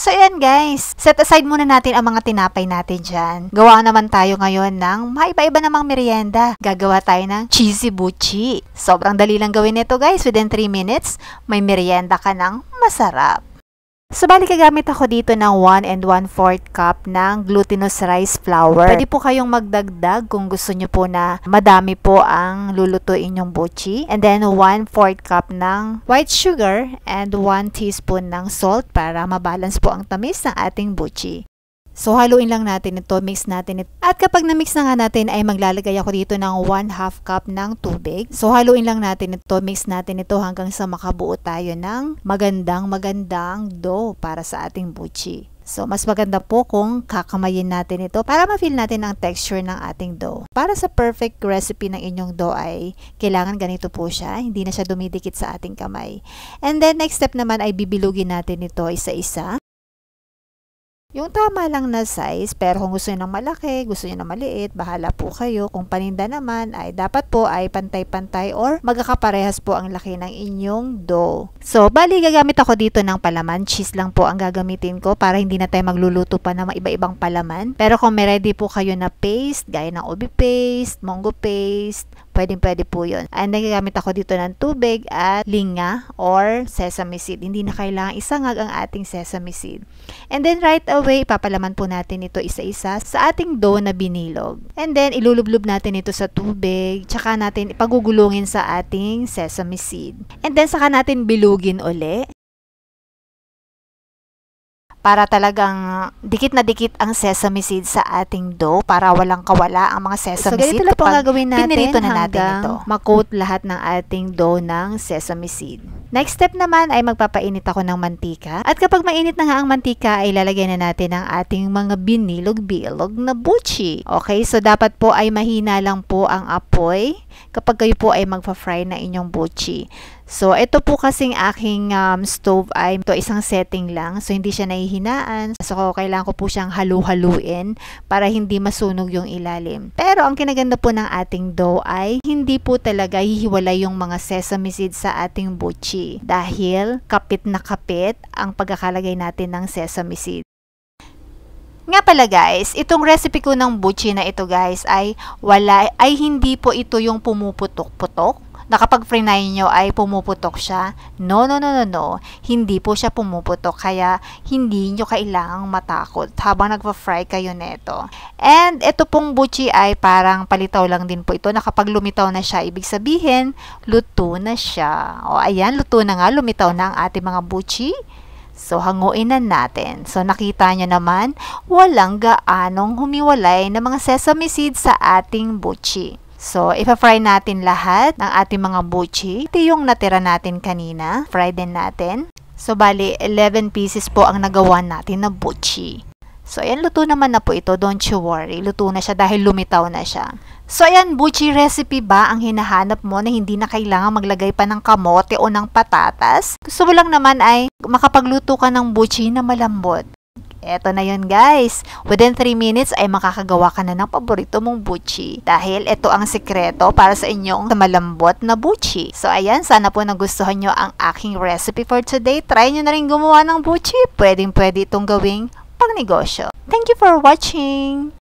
So, yan guys. Set aside muna natin ang mga tinapay natin dyan. Gawa naman tayo ngayon ng maiba-iba namang merienda. Gagawa tayo ng cheesy buchi. Sobrang dali lang gawin ito guys. Within 3 minutes, may merienda ka ng masarap. So, gamit ako dito ng 1 and 1 4 cup ng glutinous rice flour. Pwede po kayong magdagdag kung gusto nyo po na madami po ang lulutuin yung buchi. And then, 1 4 cup ng white sugar and 1 teaspoon ng salt para mabalance po ang tamis ng ating buchi. So haluin lang natin ito, mix natin ito. At kapag na-mix na nga natin ay maglalagay ako dito ng 1 half cup ng tubig. So haluin lang natin ito, mix natin ito hanggang sa makabuo tayo ng magandang magandang dough para sa ating buchi. So, mas maganda po kung kakamayin natin ito para ma-feel natin ang texture ng ating dough. Para sa perfect recipe ng inyong dough ay kailangan ganito po siya. Hindi na siya dumidikit sa ating kamay. And then, next step naman ay bibilugin natin ito isa-isa. Yung tama lang na size, pero kung gusto nyo ng malaki, gusto nyo ng maliit, bahala po kayo. Kung paninda naman, ay dapat po ay pantay-pantay or magkakaparehas po ang laki ng inyong dough. So, bali gagamit ako dito ng palaman. Cheese lang po ang gagamitin ko para hindi na tayo magluluto pa ng iba-ibang palaman. Pero kung may ready po kayo na paste, gaya ng ubi paste, mongo paste, Pwedeng-pwede po yun. And nagagamit ako dito ng tubig at linga or sesame seed. Hindi na kailangan isangag ang ating sesame seed. And then right away, papalaman po natin ito isa-isa sa ating dough na binilog. And then ilulublob natin ito sa tubig, tsaka natin ipagugulungin sa ating sesame seed. And then saka natin bilugin uli para talagang ah, dikit na dikit ang sesame seed sa ating dough para walang kawala ang mga sesame so, seed. So, ganito lang po gagawin natin pinirito na natin ito. makoat lahat ng ating dough ng sesame seed. Next step naman ay magpapainit ako ng mantika. At kapag mainit na nga ang mantika, ay lalagay na natin ang ating mga binilog-bilog na buchi. Okay, so dapat po ay mahina lang po ang apoy kapag kayo po ay magpa-fry na inyong buchi. So, ito po kasing aking um, stove ay to isang setting lang. So, hindi siya nahihinaan. So, kailangan ko po siyang halu-haluin para hindi masunog yung ilalim. Pero, ang kinaganda po ng ating dough ay hindi po talaga hihiwalay yung mga sesame seeds sa ating buchi. Dahil, kapit na kapit ang pagkakalagay natin ng sesame seeds. Nga pala guys, itong recipe ko ng buchi na ito guys ay wala ay hindi po ito yung pumuputok-putok na kapag frenay nyo ay pumuputok siya. No, no, no, no, no. Hindi po siya pumuputok kaya hindi nyo kailangang matakot habang nagpa-fry kayo neto. And ito pong buchi ay parang palitaw lang din po ito na kapag lumitaw na siya, ibig sabihin, luto na siya. O ayan, luto na nga, lumitaw na ang ating mga buchi. So, hanguin na natin. So, nakita nyo naman, walang gaanong humiwalay ng mga sesame seeds sa ating buchi. So, ipa-fry natin lahat ng ating mga buchi. Ito yung natira natin kanina. Fry din natin. So, bali, 11 pieces po ang nagawa natin na buchi. So, ayan, luto naman na po ito. Don't you worry. Luto na siya dahil lumitaw na siya. So, ayan, buchi recipe ba ang hinahanap mo na hindi na kailangan maglagay pa ng kamote o ng patatas? Gusto mo lang naman ay makapagluto ka ng buchi na malambot. Eto na yon guys. Within 3 minutes ay makakagawa ka na ng paborito mong buchi. Dahil ito ang sikreto para sa inyong malambot na buchi. So ayan, sana po nagustuhan nyo ang aking recipe for today. Try nyo na rin gumawa ng buchi. Pwedeng pwede itong gawing pangnegosyo. Thank you for watching!